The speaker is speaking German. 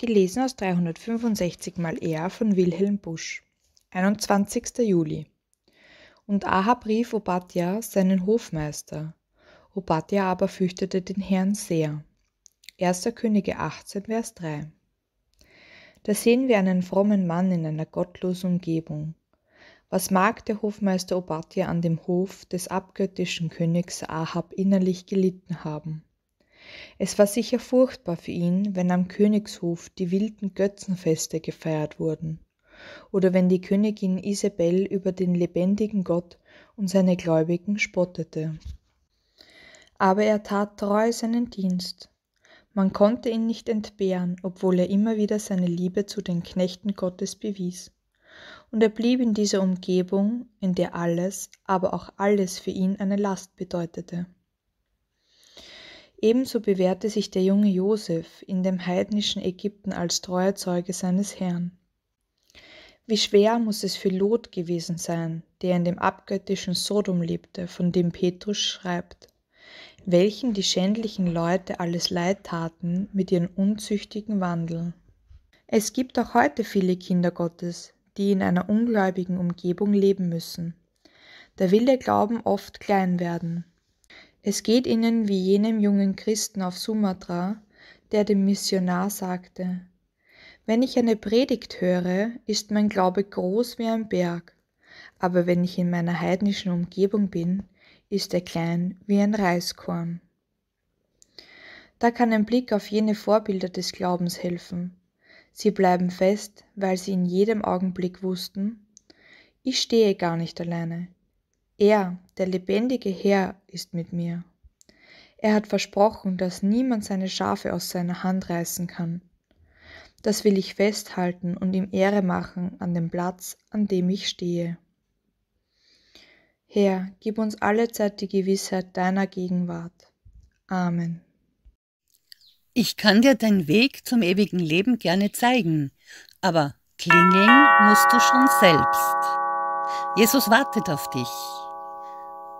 Gelesen aus 365 mal R von Wilhelm Busch. 21. Juli. Und Ahab rief Obadja seinen Hofmeister. Obadja aber fürchtete den Herrn sehr. 1. Könige 18, Vers 3. Da sehen wir einen frommen Mann in einer gottlosen Umgebung. Was mag der Hofmeister Obadja an dem Hof des abgöttischen Königs Ahab innerlich gelitten haben? Es war sicher furchtbar für ihn, wenn am Königshof die wilden Götzenfeste gefeiert wurden oder wenn die Königin Isabel über den lebendigen Gott und seine Gläubigen spottete. Aber er tat treu seinen Dienst. Man konnte ihn nicht entbehren, obwohl er immer wieder seine Liebe zu den Knechten Gottes bewies. Und er blieb in dieser Umgebung, in der alles, aber auch alles für ihn eine Last bedeutete. Ebenso bewährte sich der junge Josef in dem heidnischen Ägypten als treuer Zeuge seines Herrn. Wie schwer muss es für Lot gewesen sein, der in dem abgöttischen Sodom lebte, von dem Petrus schreibt, welchen die schändlichen Leute alles Leid taten mit ihrem unzüchtigen Wandel. Es gibt auch heute viele Kinder Gottes, die in einer ungläubigen Umgebung leben müssen. Da will der Glauben oft klein werden, es geht ihnen wie jenem jungen Christen auf Sumatra, der dem Missionar sagte, wenn ich eine Predigt höre, ist mein Glaube groß wie ein Berg, aber wenn ich in meiner heidnischen Umgebung bin, ist er klein wie ein Reiskorn. Da kann ein Blick auf jene Vorbilder des Glaubens helfen. Sie bleiben fest, weil sie in jedem Augenblick wussten, ich stehe gar nicht alleine, er, der lebendige Herr, ist mit mir. Er hat versprochen, dass niemand seine Schafe aus seiner Hand reißen kann. Das will ich festhalten und ihm Ehre machen an dem Platz, an dem ich stehe. Herr, gib uns allezeit die Gewissheit deiner Gegenwart. Amen. Ich kann dir deinen Weg zum ewigen Leben gerne zeigen, aber klingeln musst du schon selbst. Jesus wartet auf dich.